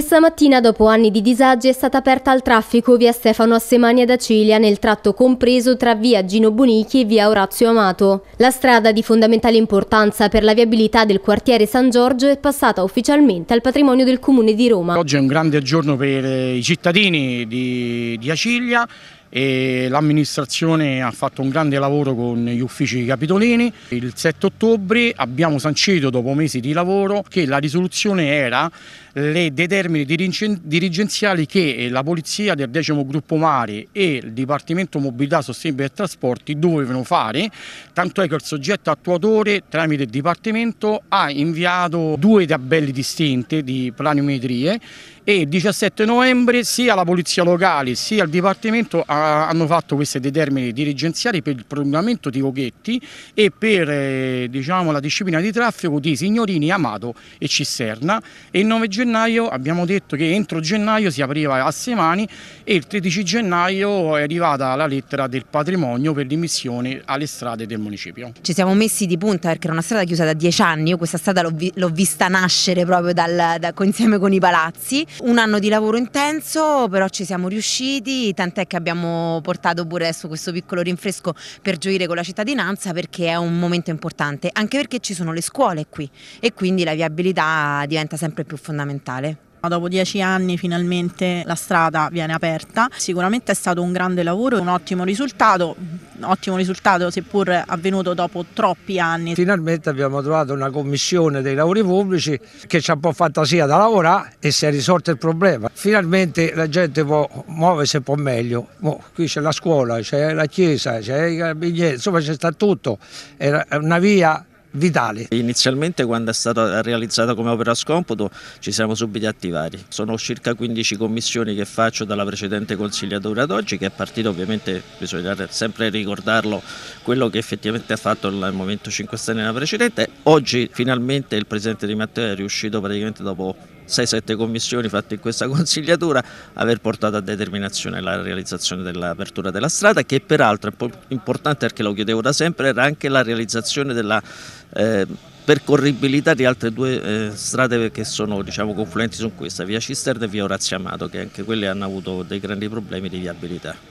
Questa mattina, dopo anni di disagi, è stata aperta al traffico via Stefano Assemania da Cilia nel tratto compreso tra via Gino Bonichi e via Orazio Amato. La strada di fondamentale importanza per la viabilità del quartiere San Giorgio è passata ufficialmente al patrimonio del Comune di Roma. Oggi è un grande giorno per eh, i cittadini di, di Acilia e l'amministrazione ha fatto un grande lavoro con gli uffici capitolini. Il 7 ottobre abbiamo sancito dopo mesi di lavoro che la risoluzione era le, dei termini dirigenziali che la polizia del decimo gruppo mare e il Dipartimento Mobilità Sostenibile e Trasporti dovevano fare, tanto è che il soggetto attuatore tramite il Dipartimento ha inviato due tabelle distinte di planimetrie e il 17 novembre sia la polizia locale sia il Dipartimento hanno hanno fatto questi determini dirigenziali per il prolungamento di Oghetti e per eh, diciamo, la disciplina di traffico di Signorini, Amato e Cisterna e il 9 gennaio abbiamo detto che entro gennaio si apriva a Semani e il 13 gennaio è arrivata la lettera del patrimonio per l'immissione alle strade del municipio. Ci siamo messi di punta perché era una strada chiusa da 10 anni, io questa strada l'ho vi, vista nascere proprio dal, da, insieme con i palazzi, un anno di lavoro intenso però ci siamo riusciti, tant'è che abbiamo portato pure adesso questo piccolo rinfresco per gioire con la cittadinanza perché è un momento importante, anche perché ci sono le scuole qui e quindi la viabilità diventa sempre più fondamentale. Dopo dieci anni finalmente la strada viene aperta, sicuramente è stato un grande lavoro e un ottimo risultato, un ottimo risultato seppur avvenuto dopo troppi anni. Finalmente abbiamo trovato una commissione dei lavori pubblici che ci ha un po' fantasia da lavorare e si è risolto il problema. Finalmente la gente può muoversi un po' meglio, Mo, qui c'è la scuola, c'è la chiesa, c'è i carabinieri, insomma c'è sta tutto, è una via vitale. Inizialmente quando è stata realizzata come opera a scomputo ci siamo subito attivati. Sono circa 15 commissioni che faccio dalla precedente consigliatura ad oggi che è partita ovviamente, bisogna sempre ricordarlo, quello che effettivamente ha fatto il Movimento 5 Stelle nella precedente. Oggi finalmente il Presidente Di Matteo è riuscito praticamente dopo 6-7 commissioni fatte in questa consigliatura, aver portato a determinazione la realizzazione dell'apertura della strada che peraltro è importante perché lo chiedevo da sempre, era anche la realizzazione della... Eh, percorribilità di altre due eh, strade che sono diciamo, confluenti su questa, via Cisterna e via Orazio Amato, che anche quelle hanno avuto dei grandi problemi di viabilità.